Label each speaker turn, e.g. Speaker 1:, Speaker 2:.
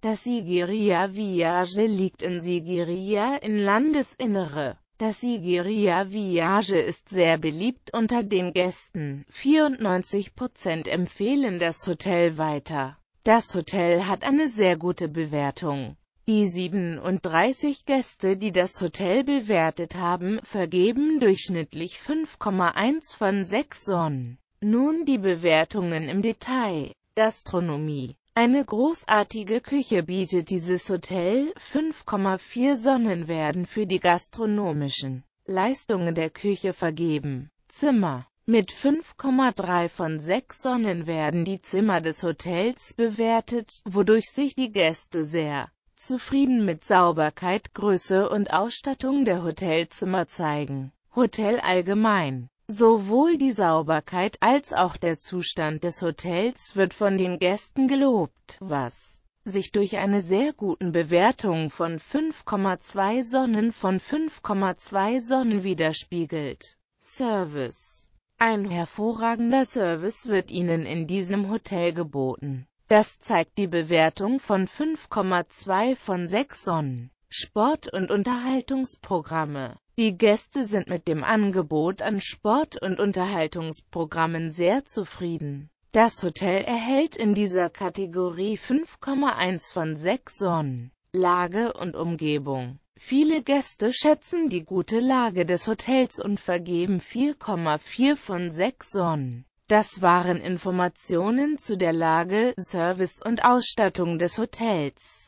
Speaker 1: Das Sigiriya-Viage liegt in Sigiriya im Landesinnere. Das Sigiriya-Viage ist sehr beliebt unter den Gästen. 94% empfehlen das Hotel weiter. Das Hotel hat eine sehr gute Bewertung. Die 37 Gäste, die das Hotel bewertet haben, vergeben durchschnittlich 5,1 von 6 Sonnen. Nun die Bewertungen im Detail. Gastronomie eine großartige Küche bietet dieses Hotel, 5,4 Sonnen werden für die gastronomischen Leistungen der Küche vergeben. Zimmer Mit 5,3 von 6 Sonnen werden die Zimmer des Hotels bewertet, wodurch sich die Gäste sehr zufrieden mit Sauberkeit, Größe und Ausstattung der Hotelzimmer zeigen. Hotel allgemein Sowohl die Sauberkeit als auch der Zustand des Hotels wird von den Gästen gelobt, was sich durch eine sehr guten Bewertung von 5,2 Sonnen von 5,2 Sonnen widerspiegelt. Service Ein hervorragender Service wird Ihnen in diesem Hotel geboten. Das zeigt die Bewertung von 5,2 von 6 Sonnen. Sport- und Unterhaltungsprogramme. Die Gäste sind mit dem Angebot an Sport- und Unterhaltungsprogrammen sehr zufrieden. Das Hotel erhält in dieser Kategorie 5,1 von 6 Sonnen. Lage und Umgebung Viele Gäste schätzen die gute Lage des Hotels und vergeben 4,4 von 6 Sonnen. Das waren Informationen zu der Lage, Service und Ausstattung des Hotels.